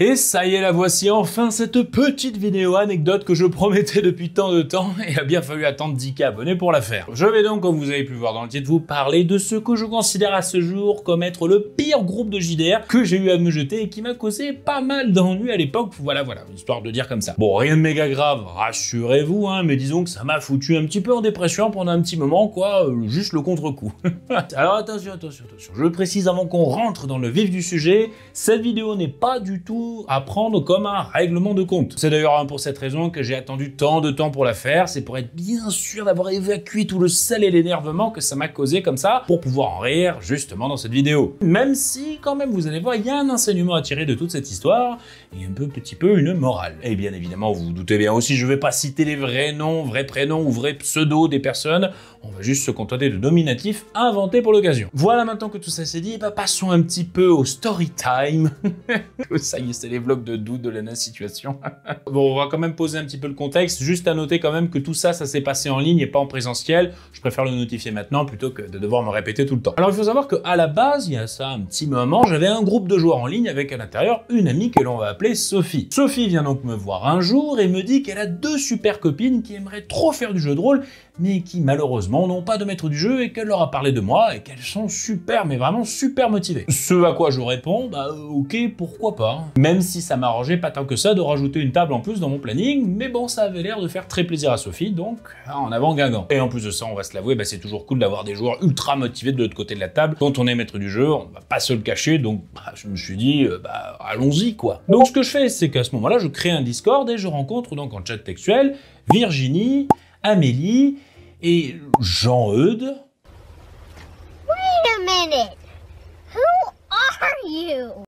Et ça y est, la voici enfin cette petite vidéo anecdote que je promettais depuis tant de temps et a bien fallu attendre 10K abonnés pour la faire. Je vais donc, comme vous avez pu voir dans le titre, vous parler de ce que je considère à ce jour comme être le pire groupe de JDR que j'ai eu à me jeter et qui m'a causé pas mal d'ennuis à l'époque. Voilà, voilà, histoire de dire comme ça. Bon, rien de méga grave, rassurez-vous, hein, mais disons que ça m'a foutu un petit peu en dépression pendant un petit moment, quoi, euh, juste le contre-coup. Alors attention, attention, attention, je précise avant qu'on rentre dans le vif du sujet, cette vidéo n'est pas du tout à prendre comme un règlement de compte. C'est d'ailleurs pour cette raison que j'ai attendu tant de temps pour la faire, c'est pour être bien sûr d'avoir évacué tout le sel et l'énervement que ça m'a causé comme ça, pour pouvoir en rire justement dans cette vidéo. Même si quand même vous allez voir, il y a un enseignement à tirer de toute cette histoire, et un peu, petit peu une morale. Et bien évidemment, vous vous doutez bien aussi, je ne vais pas citer les vrais noms, vrais prénoms ou vrais pseudos des personnes, on va juste se contenter de nominatifs inventés pour l'occasion. Voilà maintenant que tout ça s'est dit, eh ben, passons un petit peu au story time. ça y est, c'est les vlogs de doute de la situation. bon, on va quand même poser un petit peu le contexte. Juste à noter quand même que tout ça, ça s'est passé en ligne et pas en présentiel. Je préfère le notifier maintenant plutôt que de devoir me répéter tout le temps. Alors, il faut savoir qu'à la base, il y a ça un petit moment, j'avais un groupe de joueurs en ligne avec à l'intérieur une amie que l'on va appeler Sophie. Sophie vient donc me voir un jour et me dit qu'elle a deux super copines qui aimeraient trop faire du jeu de rôle, mais qui malheureusement n'ont pas de maître du jeu et qu'elle leur a parlé de moi et qu'elles sont super, mais vraiment super motivées. Ce à quoi je réponds, bah euh, ok, pourquoi pas. Hein. Même si ça m'arrangeait pas tant que ça de rajouter une table en plus dans mon planning, mais bon, ça avait l'air de faire très plaisir à Sophie, donc ah, en avant Guingamp. Et en plus de ça, on va se l'avouer, bah, c'est toujours cool d'avoir des joueurs ultra motivés de l'autre côté de la table. Quand on est maître du jeu, on va pas se le cacher, donc bah, je me suis dit, euh, bah allons-y quoi. Donc ce que je fais, c'est qu'à ce moment-là, je crée un Discord et je rencontre donc en chat textuel Virginie, Amélie, et Jean Eudes.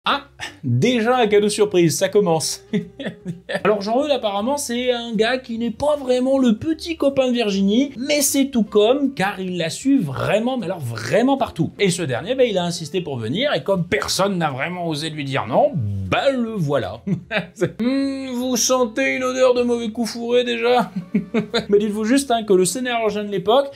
Ah, déjà un cadeau surprise, ça commence. Alors Jean Eudes apparemment c'est un gars qui n'est pas vraiment le petit copain de Virginie, mais c'est tout comme car il la suit vraiment, mais alors vraiment partout. Et ce dernier, ben, il a insisté pour venir et comme personne n'a vraiment osé lui dire non, bah le voilà. Hmm, vous sentez une odeur de mauvais coup fourré déjà Mais dites-vous juste hein, que le scénario de l'époque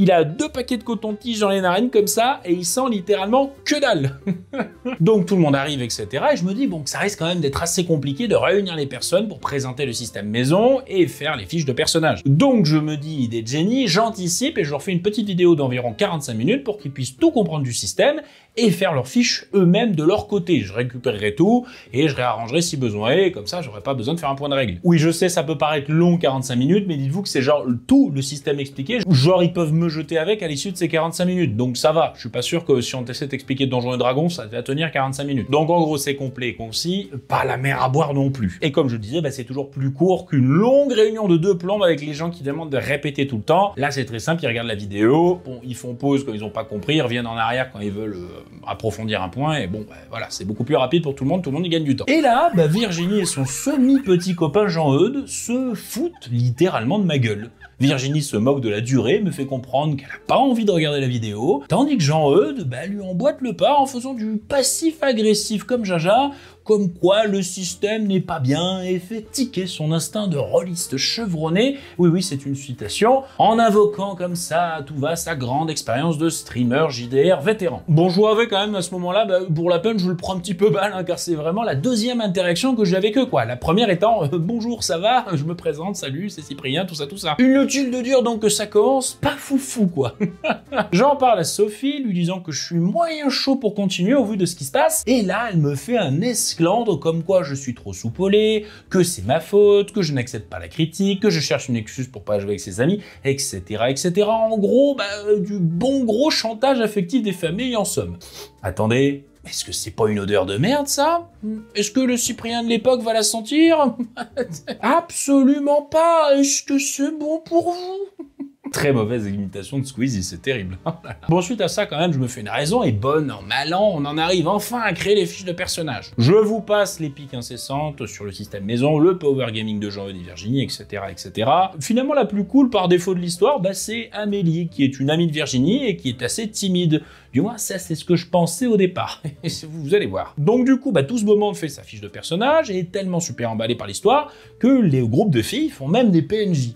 il a deux paquets de coton-tige dans les narines comme ça et il sent littéralement que dalle. Donc tout le monde arrive, etc. Et je me dis bon, ça risque quand même d'être assez compliqué de réunir les personnes pour présenter le système maison et faire les fiches de personnages. Donc je me dis des génies, j'anticipe et je leur fais une petite vidéo d'environ 45 minutes pour qu'ils puissent tout comprendre du système et faire leurs fiches eux-mêmes de leur côté. Je récupérerai tout et je réarrangerai si besoin et comme ça j'aurai pas besoin de faire un point de règle. Oui, je sais, ça peut paraître long 45 minutes, mais dites-vous que c'est genre tout le système expliqué. Genre ils peuvent me jeter avec à l'issue de ces 45 minutes. Donc ça va, je suis pas sûr que si on essaie d'expliquer Donjons et Dragons, ça va tenir 45 minutes. Donc en gros, c'est complet et concis, pas la mer à boire non plus. Et comme je disais, bah, c'est toujours plus court qu'une longue réunion de deux plans avec les gens qui demandent de répéter tout le temps. Là, c'est très simple, ils regardent la vidéo, ils font pause quand ils n'ont pas compris, ils reviennent en arrière quand ils veulent euh, approfondir un point, et bon, bah, voilà, c'est beaucoup plus rapide pour tout le monde, tout le monde y gagne du temps. Et là, bah, Virginie et son semi-petit copain Jean-Eudes se foutent littéralement de ma gueule. Virginie se moque de la durée, me fait comprendre qu'elle n'a pas envie de regarder la vidéo, tandis que Jean-Eudes bah, lui emboîte le pas en faisant du passif agressif comme Jaja, comme quoi le système n'est pas bien et fait tiquer son instinct de rôliste chevronné. Oui, oui, c'est une citation. En invoquant comme ça tout va sa grande expérience de streamer JDR vétéran. Bonjour avec vous quand même à ce moment-là, bah, pour la peine, je le prends un petit peu mal, hein, car c'est vraiment la deuxième interaction que j'ai avec eux, quoi. La première étant euh, bonjour, ça va, je me présente, salut, c'est Cyprien, tout ça, tout ça. Une Inutile de dur donc que ça commence pas fou fou quoi. J'en parle à Sophie, lui disant que je suis moyen chaud pour continuer au vu de ce qui se passe, et là, elle me fait un esclave comme quoi je suis trop soupolé, que c'est ma faute, que je n'accepte pas la critique, que je cherche une excuse pour pas jouer avec ses amis, etc. etc. En gros, bah, euh, du bon gros chantage affectif des familles en somme. Attendez, est-ce que c'est pas une odeur de merde, ça hmm. Est-ce que le Cyprien de l'époque va la sentir Absolument pas Est-ce que c'est bon pour vous Très mauvaise imitation de Squeezie, c'est terrible. Oh bon, suite à ça, quand même, je me fais une raison, et bonne en malant, on en arrive enfin à créer les fiches de personnages. Je vous passe les piques incessantes sur le système maison, le power gaming de jean et Virginie, etc., etc. Finalement, la plus cool par défaut de l'histoire, bah, c'est Amélie, qui est une amie de Virginie et qui est assez timide. Du moins, ça, c'est ce que je pensais au départ. vous allez voir. Donc, du coup, bah, tout ce moment fait sa fiche de personnage et est tellement super emballé par l'histoire que les groupes de filles font même des PNJ.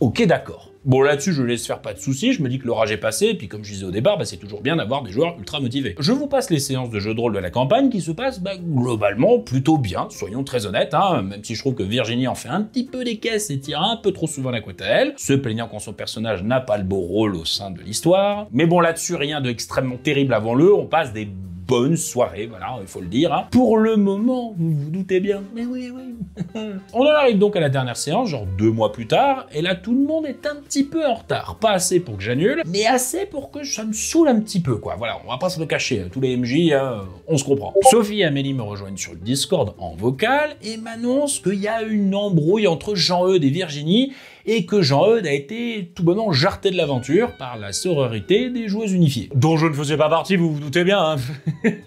Ok, d'accord. Bon, là-dessus, je laisse faire pas de soucis. Je me dis que l'orage est passé. Et puis, comme je disais au départ, bah, c'est toujours bien d'avoir des joueurs ultra motivés. Je vous passe les séances de jeu de rôle de la campagne qui se passent bah, globalement plutôt bien. Soyons très honnêtes, hein. même si je trouve que Virginie en fait un petit peu des caisses et tire un peu trop souvent la côte à elle, se plaignant quand son personnage n'a pas le beau rôle au sein de l'histoire. Mais bon, là-dessus, rien d'extrêmement terrible avant le. On passe des bonne soirée, voilà, il faut le dire. Hein. Pour le moment, vous vous doutez bien. Mais oui, oui. on en arrive donc à la dernière séance, genre deux mois plus tard, et là tout le monde est un petit peu en retard. Pas assez pour que j'annule, mais assez pour que ça me saoule un petit peu, quoi. Voilà, on va pas se le cacher, hein. tous les MJ, hein, on se comprend. Sophie et Amélie me rejoignent sur le Discord en vocal et m'annoncent qu'il y a une embrouille entre Jean-Eudes et Virginie et que jean eude a été tout bonnement jarté de l'aventure par la sororité des joueurs unifiés. Dont je ne faisais pas partie, vous vous doutez bien. Hein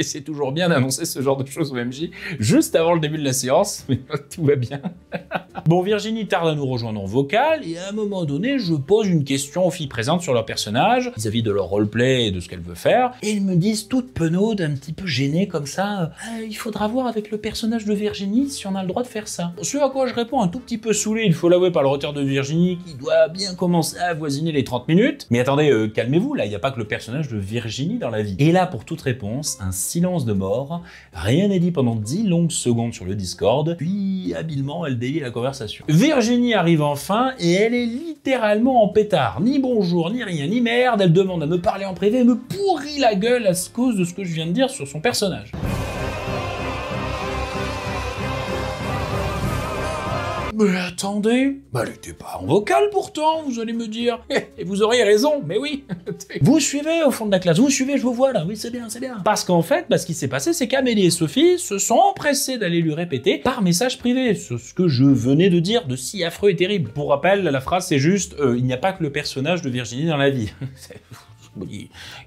C'est toujours bien d'annoncer ce genre de choses au MJ juste avant le début de la séance, mais tout va bien. bon, Virginie tarde à nous rejoindre en vocal et à un moment donné, je pose une question aux filles présentes sur leur personnage vis-à-vis de leur roleplay et de ce qu'elle veut faire et elles me disent toutes penaudes, un petit peu gênées comme ça, euh, il faudra voir avec le personnage de Virginie si on a le droit de faire ça. Ce à quoi je réponds un tout petit peu saoulé, il faut l'avouer par le retour de Virginie qui doit bien commencer à avoisiner les 30 minutes. Mais attendez, euh, calmez-vous, là, il n'y a pas que le personnage de Virginie dans la vie. Et là, pour toute réponse, un silence de mort. Rien n'est dit pendant 10 longues secondes sur le Discord. Puis, habilement, elle délie la conversation. Virginie arrive enfin et elle est littéralement en pétard. Ni bonjour, ni rien, ni merde. Elle demande à me parler en privé et me pourrit la gueule à cause de ce que je viens de dire sur son personnage. Mais attendez, bah, elle était pas en vocal pourtant, vous allez me dire. Et vous auriez raison, mais oui. vous suivez au fond de la classe, vous suivez, je vous vois là, oui c'est bien, c'est bien. Parce qu'en fait, bah, ce qui s'est passé, c'est qu'Amélie et Sophie se sont empressées d'aller lui répéter par message privé ce que je venais de dire de si affreux et terrible. Pour rappel, la phrase c'est juste, euh, il n'y a pas que le personnage de Virginie dans la vie.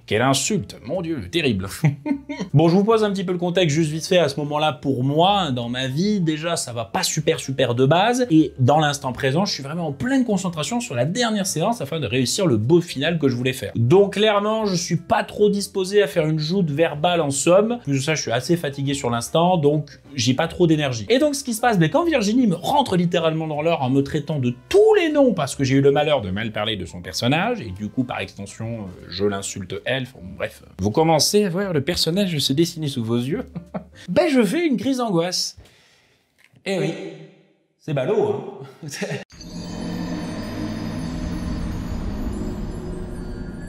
quelle insulte, mon Dieu, terrible. bon, je vous pose un petit peu le contexte juste vite fait à ce moment-là pour moi, dans ma vie, déjà ça va pas super super de base et dans l'instant présent, je suis vraiment en pleine concentration sur la dernière séance afin de réussir le beau final que je voulais faire. Donc clairement, je suis pas trop disposé à faire une joute verbale en somme. Plus de ça, je suis assez fatigué sur l'instant, donc j'ai pas trop d'énergie. Et donc ce qui se passe, mais quand Virginie me rentre littéralement dans l'heure en me traitant de tous les noms parce que j'ai eu le malheur de mal parler de son personnage et du coup par extension euh, je l'insulte elle, bref. Vous commencez à voir le personnage se dessiner sous vos yeux. ben je fais une crise d'angoisse. Eh oui, c'est ballot, hein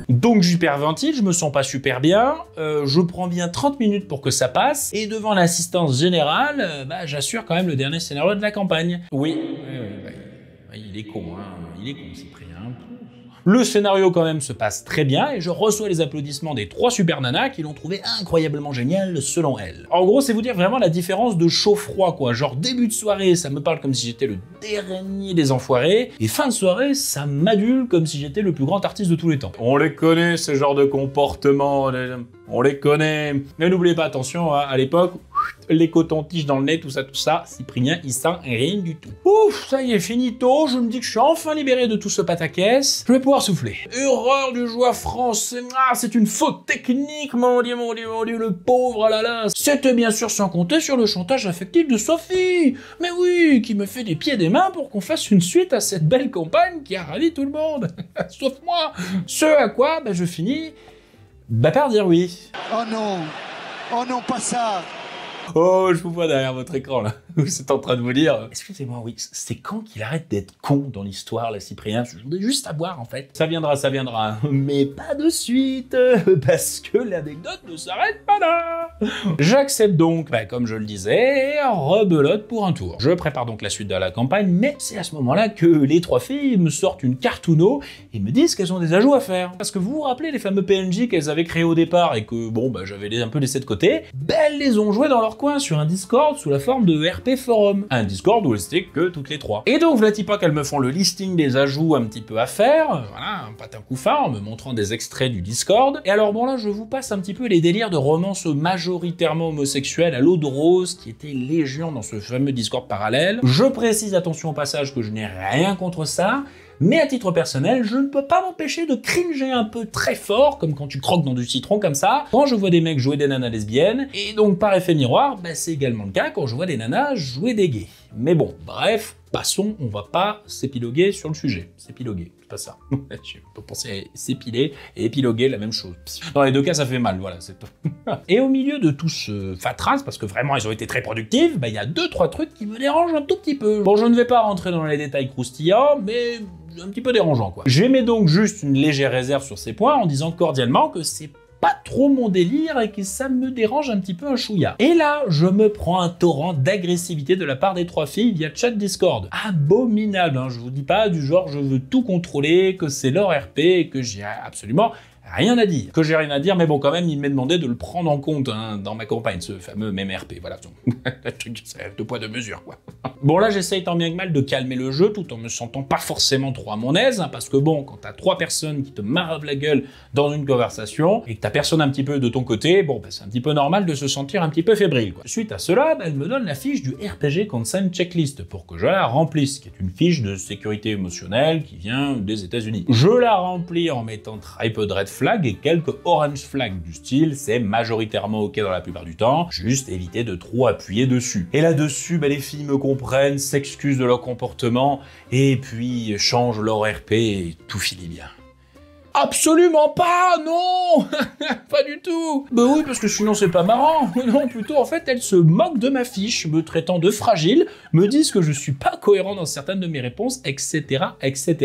Donc j'hyperventile, je me sens pas super bien, euh, je prends bien 30 minutes pour que ça passe, et devant l'assistance générale, euh, bah, j'assure quand même le dernier scénario de la campagne. Oui, oui, oui il est con, hein, il est con Cyprien. Le scénario quand même se passe très bien et je reçois les applaudissements des trois super nanas qui l'ont trouvé incroyablement génial selon elles. En gros, c'est vous dire vraiment la différence de chaud-froid quoi. Genre début de soirée, ça me parle comme si j'étais le dernier des enfoirés et fin de soirée, ça m'adule comme si j'étais le plus grand artiste de tous les temps. On les connaît, ce genre de comportement, on les connaît. Mais n'oubliez pas, attention, hein, à l'époque, les cotons-tiges dans le nez, tout ça, tout ça. Cyprien, il sent rien du tout. Ouf, ça y est, finito. Je me dis que je suis enfin libéré de tout ce pataquès. Je vais pouvoir souffler. Horreur du joueur français. Ah, c'est une faute technique, mon dieu, mon dieu, mon dieu, le pauvre, ah à la là. C'était bien sûr sans compter sur le chantage affectif de Sophie. Mais oui, qui me fait des pieds et des mains pour qu'on fasse une suite à cette belle campagne qui a ravi tout le monde. Sauf moi. Ce à quoi, ben je finis Ben par dire oui. Oh non. Oh non, pas ça Oh, je vous vois derrière votre écran là. C'est en train de vous dire. Excusez-moi, oui, c'est quand qu'il arrête d'être con dans l'histoire, la Cyprien J'en juste à boire, en fait. Ça viendra, ça viendra. Mais pas de suite, parce que l'anecdote ne s'arrête pas là. J'accepte donc, bah, comme je le disais, rebelote pour un tour. Je prépare donc la suite de la campagne, mais c'est à ce moment-là que les trois filles me sortent une cartouneau et me disent qu'elles ont des ajouts à faire. Parce que vous vous rappelez les fameux PNJ qu'elles avaient créés au départ et que, bon, bah, j'avais un peu laissé de côté, ben, elles les ont joués dans leur coin sur un Discord sous la forme de RP Forum, un Discord où elles étaient que toutes les trois. Et donc, voilà t pas qu'elles me font le listing des ajouts un petit peu à faire, voilà, un patin couffard, en me montrant des extraits du Discord. Et alors, bon, là, je vous passe un petit peu les délires de romances majoritairement homosexuelles à l'eau de rose qui étaient légion dans ce fameux Discord parallèle. Je précise, attention au passage, que je n'ai rien contre ça, mais à titre personnel, je ne peux pas m'empêcher de cringer un peu très fort, comme quand tu croques dans du citron comme ça, quand je vois des mecs jouer des nanas lesbiennes, et donc par effet miroir, bah, c'est également le cas quand je vois des nanas jouer des gays. Mais bon, bref, passons, on va pas s'épiloguer sur le sujet. S'épiloguer, c'est pas ça. Je peux penser à s'épiler et épiloguer la même chose. Dans les deux cas, ça fait mal, voilà. et au milieu de tout ce fatras, parce que vraiment, ils ont été très productifs, ben, il y a deux, trois trucs qui me dérangent un tout petit peu. Bon, je ne vais pas rentrer dans les détails croustillants, mais un petit peu dérangeant, quoi. J'émets donc juste une légère réserve sur ces points en disant cordialement que c'est trop mon délire et que ça me dérange un petit peu un chouïa. Et là, je me prends un torrent d'agressivité de la part des trois filles via chat Discord. Abominable, hein. je vous dis pas du genre je veux tout contrôler, que c'est leur RP que j'ai absolument rien à dire. Que j'ai rien à dire, mais bon, quand même, il m'est demandé de le prendre en compte hein, dans ma campagne, ce fameux MMRP. Voilà, c'est de poids de mesure, quoi. Bon, là, j'essaye tant bien que mal de calmer le jeu tout en me sentant pas forcément trop à mon aise, hein, parce que bon, quand t'as trois personnes qui te maravent la gueule dans une conversation et que t'as personne un petit peu de ton côté, bon, bah, c'est un petit peu normal de se sentir un petit peu fébrile, quoi. Suite à cela, bah, elle me donne la fiche du RPG Consent Checklist pour que je la remplisse, qui est une fiche de sécurité émotionnelle qui vient des États-Unis. Je la remplis en mettant très peu de red flags et quelques orange flags du style, c'est majoritairement ok dans la plupart du temps, juste éviter de trop appuyer dessus. Et là-dessus, bah, les filles me comprennent, s'excusent de leur comportement et puis changent leur RP et tout finit bien. Absolument pas, non Pas du tout Bah oui, parce que sinon c'est pas marrant. Non, plutôt en fait, elle se moque de ma fiche, me traitant de fragile, me disent que je suis pas cohérent dans certaines de mes réponses, etc., etc.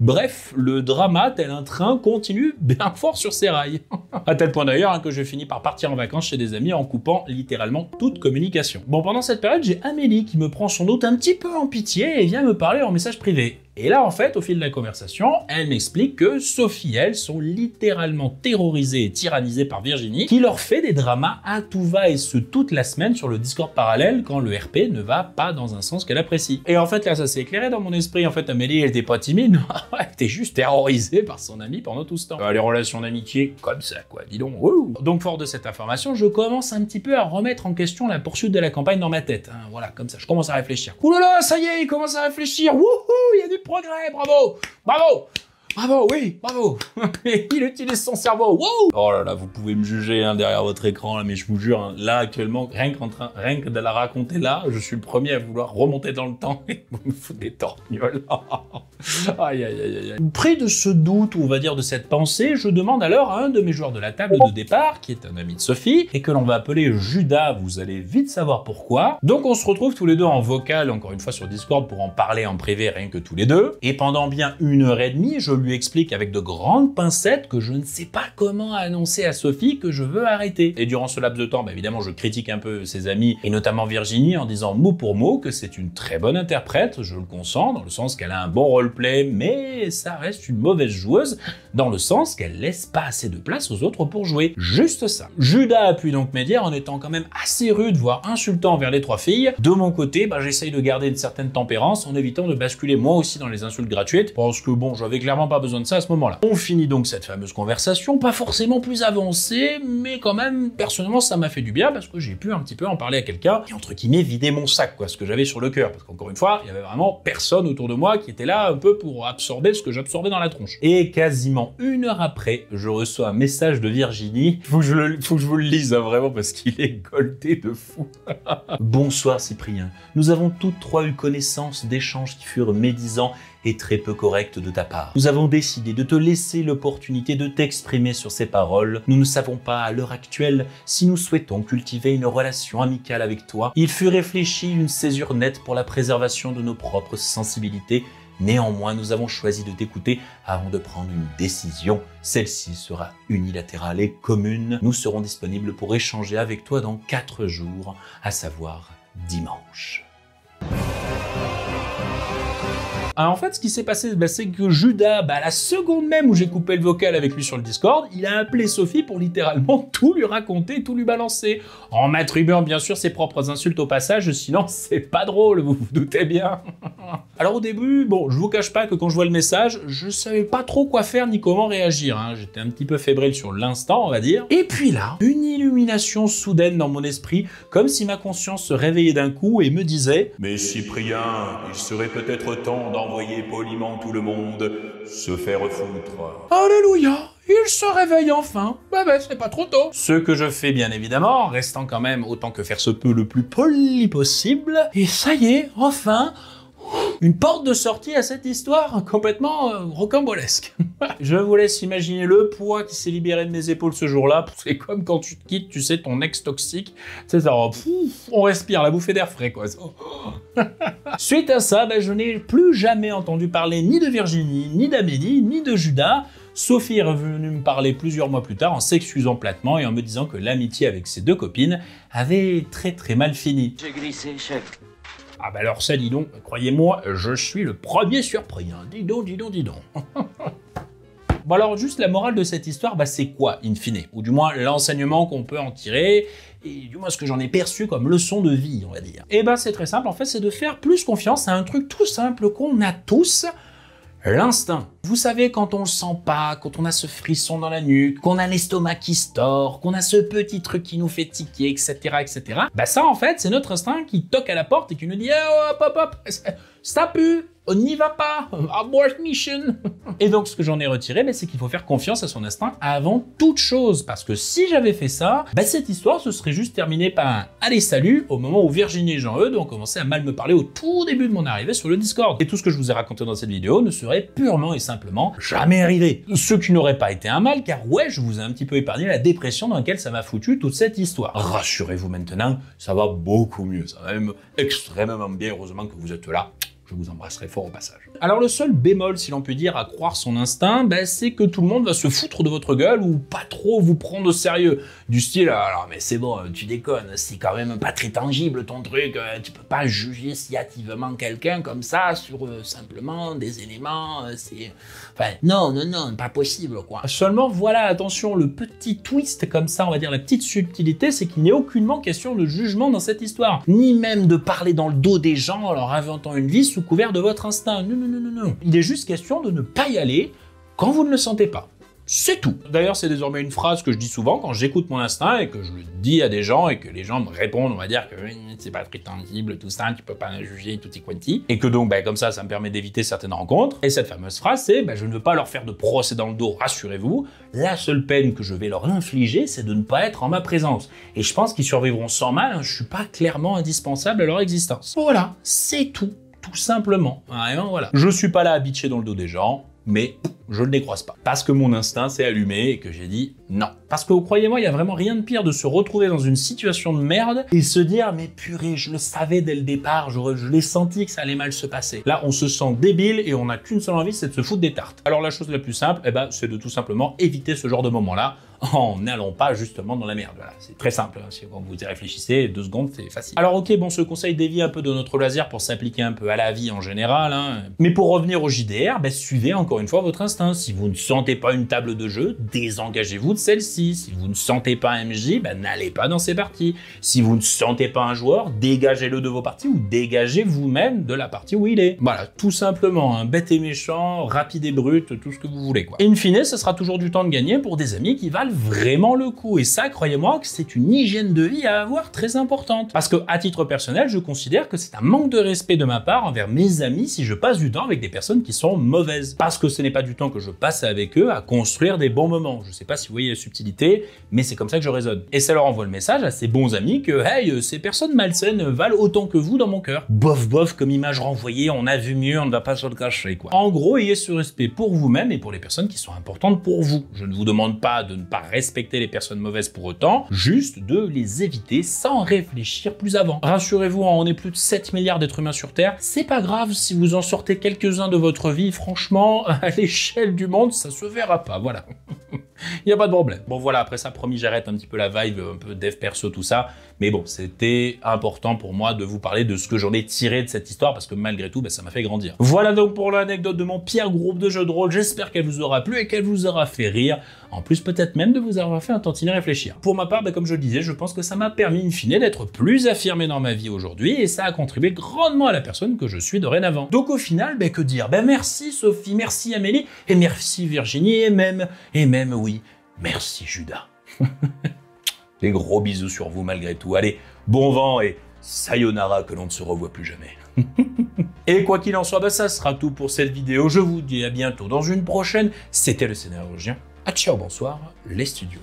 Bref, le drama, tel un train, continue bien fort sur ses rails. à tel point d'ailleurs hein, que je finis par partir en vacances chez des amis en coupant littéralement toute communication. Bon, pendant cette période, j'ai Amélie qui me prend son hôte un petit peu en pitié et vient me parler en message privé. Et là, en fait, au fil de la conversation, elle m'explique que Sophie et elle sont littéralement terrorisées et tyrannisées par Virginie, qui leur fait des dramas à tout va et ce toute la semaine sur le Discord parallèle quand le RP ne va pas dans un sens qu'elle apprécie. Et en fait, là, ça s'est éclairé dans mon esprit. En fait, Amélie, elle était pas timide, ah elle était juste terrorisée par son ami pendant tout ce temps. Euh, les relations d'amitié, comme ça, quoi, dis donc. Oh. Donc, fort de cette information, je commence un petit peu à remettre en question la poursuite de la campagne dans ma tête. Hein. voilà, comme ça, je commence à réfléchir. Ouh là ça y est, il commence à réfléchir. Wouhou, il y a du progrès, bravo, bravo. Bravo, oui, bravo. il utilise son cerveau. Wow Oh là là, vous pouvez me juger hein, derrière votre écran, mais je vous jure, hein, là actuellement, rien rien que de la raconter là, je suis le premier à vouloir remonter dans le temps. Et vous me foutez torgnoles. aïe, aïe, aïe, aïe. Près de ce doute, ou on va dire de cette pensée, je demande alors à un de mes joueurs de la table de départ, qui est un ami de Sophie, et que l'on va appeler Judas, vous allez vite savoir pourquoi. Donc on se retrouve tous les deux en vocal, encore une fois sur Discord, pour en parler en privé, rien que tous les deux. Et pendant bien une heure et demie, je lui explique avec de grandes pincettes que je ne sais pas comment annoncer à Sophie que je veux arrêter. Et durant ce laps de temps, bah, évidemment, je critique un peu ses amis, et notamment Virginie, en disant mot pour mot que c'est une très bonne interprète, je le consens, dans le sens qu'elle a un bon roleplay, mais ça reste une mauvaise joueuse, dans le sens qu'elle laisse pas assez de place aux autres pour jouer. Juste ça. Judas appuie donc Médière en étant quand même assez rude, voire insultant envers les trois filles. De mon côté, bah, j'essaye de garder une certaine tempérance en évitant de basculer moi aussi dans les insultes gratuites, parce que bon, j'avais clairement pas besoin de ça à ce moment-là. On finit donc cette fameuse conversation, pas forcément plus avancée, mais quand même, personnellement, ça m'a fait du bien parce que j'ai pu un petit peu en parler à quelqu'un et entre guillemets vider mon sac, quoi, ce que j'avais sur le cœur. Parce qu'encore une fois, il y avait vraiment personne autour de moi qui était là un peu pour absorber ce que j'absorbais dans la tronche. Et quasiment une heure après, je reçois un message de Virginie. Faut je, faut que je vous le lise, hein, vraiment, parce qu'il est goldé de fou. Bonsoir Cyprien. Nous avons toutes trois eu connaissance d'échanges qui furent médisants très peu correcte de ta part. Nous avons décidé de te laisser l'opportunité de t'exprimer sur ces paroles. Nous ne savons pas à l'heure actuelle si nous souhaitons cultiver une relation amicale avec toi. Il fut réfléchi une césure nette pour la préservation de nos propres sensibilités Néanmoins, nous avons choisi de t'écouter avant de prendre une décision. Celle-ci sera unilatérale et commune. Nous serons disponibles pour échanger avec toi dans 4 jours, à savoir dimanche. Ah, en fait, ce qui s'est passé, bah, c'est que Judas, bah, la seconde même où j'ai coupé le vocal avec lui sur le Discord, il a appelé Sophie pour littéralement tout lui raconter, tout lui balancer, en m'attribuant bien sûr ses propres insultes au passage, sinon c'est pas drôle, vous vous doutez bien. Alors au début, bon, je vous cache pas que quand je vois le message, je savais pas trop quoi faire ni comment réagir, hein. j'étais un petit peu fébrile sur l'instant, on va dire. Et puis là, une illumination soudaine dans mon esprit, comme si ma conscience se réveillait d'un coup et me disait « Mais Cyprien, il serait peut-être temps d'en envoyer poliment tout le monde se faire foutre. Alléluia il se réveille enfin. Bah ben, bah, c'est pas trop tôt. Ce que je fais bien évidemment, restant quand même autant que faire se peut le plus poli possible. Et ça y est, enfin, une porte de sortie à cette histoire complètement euh, rocambolesque. je vous laisse imaginer le poids qui s'est libéré de mes épaules ce jour-là. C'est comme quand tu te quittes, tu sais, ton ex toxique. C'est ça, oh, on respire la bouffée d'air frais, quoi. Oh, oh. Suite à ça, ben, je n'ai plus jamais entendu parler ni de Virginie, ni d'Amélie, ni de Judas. Sophie est revenue me parler plusieurs mois plus tard en s'excusant platement et en me disant que l'amitié avec ses deux copines avait très très mal fini. J'ai glissé, chef. Ah bah alors ça, dis donc, croyez-moi, je suis le premier surpris. Hein. Dis donc, dis donc, dis donc. Bon alors juste la morale de cette histoire, bah c'est quoi in fine Ou du moins l'enseignement qu'on peut en tirer, et du moins ce que j'en ai perçu comme leçon de vie, on va dire. Eh bah c'est très simple, en fait c'est de faire plus confiance à un truc tout simple qu'on a tous, l'instinct. Vous savez, quand on le sent pas, quand on a ce frisson dans la nuque, qu'on a l'estomac qui se qu'on a ce petit truc qui nous fait tiquer, etc., etc. Bah ça, en fait, c'est notre instinct qui toque à la porte et qui nous dit eh, oh, hop, hop, hop, ça pue, on n'y va pas, abort mission. Et donc ce que j'en ai retiré, mais bah, c'est qu'il faut faire confiance à son instinct avant toute chose, parce que si j'avais fait ça, bah, cette histoire se serait juste terminée par un allez salut au moment où Virginie et jean eude ont commencé à mal me parler au tout début de mon arrivée sur le Discord. Et tout ce que je vous ai raconté dans cette vidéo ne serait purement et simplement simplement jamais arrivé. Ce qui n'aurait pas été un mal, car ouais, je vous ai un petit peu épargné la dépression dans laquelle ça m'a foutu toute cette histoire. Rassurez-vous maintenant, ça va beaucoup mieux, ça va même extrêmement bien, heureusement que vous êtes là je vous embrasserai fort au passage. Alors le seul bémol, si l'on peut dire, à croire son instinct, ben, c'est que tout le monde va se foutre de votre gueule ou pas trop vous prendre au sérieux. Du style, ah, alors mais c'est bon, tu déconnes, c'est quand même pas très tangible ton truc, euh, tu peux pas juger si hâtivement quelqu'un comme ça sur euh, simplement des éléments, euh, c'est... Enfin, non, non, non, pas possible quoi. Seulement voilà, attention, le petit twist comme ça, on va dire la petite subtilité, c'est qu'il n'est aucunement question de jugement dans cette histoire, ni même de parler dans le dos des gens en leur inventant une vie couvert de votre instinct. Non, non, non, non, non. Il est juste question de ne pas y aller quand vous ne le sentez pas. C'est tout. D'ailleurs, c'est désormais une phrase que je dis souvent quand j'écoute mon instinct et que je le dis à des gens et que les gens me répondent, on va dire que c'est pas très tangible, tout ça, tu peux pas juger, tout est quanti. Et que donc, ben, comme ça, ça me permet d'éviter certaines rencontres. Et cette fameuse phrase, c'est ben, je ne veux pas leur faire de procès dans le dos, rassurez-vous. La seule peine que je vais leur infliger, c'est de ne pas être en ma présence. Et je pense qu'ils survivront sans mal, hein. je suis pas clairement indispensable à leur existence. Voilà, c'est tout tout simplement. Hein, ben voilà. Je suis pas là à bitcher dans le dos des gens, mais je ne les croise pas. Parce que mon instinct s'est allumé et que j'ai dit non. Parce que croyez-moi, il n'y a vraiment rien de pire de se retrouver dans une situation de merde et se dire mais purée, je le savais dès le départ, je, l'ai senti que ça allait mal se passer. Là, on se sent débile et on n'a qu'une seule envie, c'est de se foutre des tartes. Alors la chose la plus simple, eh ben, c'est de tout simplement éviter ce genre de moment-là en n'allant pas justement dans la merde. Voilà, c'est très simple. Hein. Si vous y réfléchissez, deux secondes, c'est facile. Alors ok, bon, ce conseil dévie un peu de notre loisir pour s'appliquer un peu à la vie en général. Hein. Mais pour revenir au JDR, ben, suivez encore une fois votre instinct. Si vous ne sentez pas une table de jeu, désengagez-vous de celle-ci. Si vous ne sentez pas un MJ, ben, n'allez pas dans ces parties. Si vous ne sentez pas un joueur, dégagez-le de vos parties ou dégagez vous-même de la partie où il est. Voilà, tout simplement, hein. bête et méchant, rapide et brut, tout ce que vous voulez. Quoi. Et in fine, ce sera toujours du temps de gagner pour des amis qui valent vraiment le coup. Et ça, croyez-moi que c'est une hygiène de vie à avoir très importante. Parce que, à titre personnel, je considère que c'est un manque de respect de ma part envers mes amis si je passe du temps avec des personnes qui sont mauvaises. Parce que ce n'est pas du temps que je passe avec eux à construire des bons moments. Je ne sais pas si vous voyez la subtilité, mais c'est comme ça que je raisonne. Et ça leur envoie le message à ces bons amis que, hey, ces personnes malsaines valent autant que vous dans mon cœur. Bof, bof, comme image renvoyée, on a vu mieux, on ne va pas se le cacher, quoi. En gros, ayez ce respect pour vous-même et pour les personnes qui sont importantes pour vous. Je ne vous demande pas de ne pas respecter les personnes mauvaises pour autant, juste de les éviter sans réfléchir plus avant. Rassurez-vous, hein, on est plus de 7 milliards d'êtres humains sur Terre, c'est pas grave si vous en sortez quelques-uns de votre vie, franchement, à l'échelle du monde, ça se verra pas, voilà. Il n'y a pas de problème. Bon voilà, après ça, promis, j'arrête un petit peu la vibe, un peu dev perso, tout ça. Mais bon, c'était important pour moi de vous parler de ce que j'en ai tiré de cette histoire, parce que malgré tout, bah, ça m'a fait grandir. Voilà donc pour l'anecdote de mon pire groupe de jeux de rôle. J'espère qu'elle vous aura plu et qu'elle vous aura fait rire. En plus, peut-être même de vous avoir fait un tantinet réfléchir. Pour ma part, bah, comme je le disais, je pense que ça m'a permis, in fine, d'être plus affirmé dans ma vie aujourd'hui, et ça a contribué grandement à la personne que je suis dorénavant. Donc au final, bah, que dire Ben merci Sophie, merci Amélie, et merci Virginie, et même, et même, Merci Judas. Des gros bisous sur vous malgré tout. Allez, bon vent et sayonara que l'on ne se revoit plus jamais. et quoi qu'il en soit, bah, ça sera tout pour cette vidéo. Je vous dis à bientôt dans une prochaine. C'était le scénario. À ciao, bonsoir, les studios.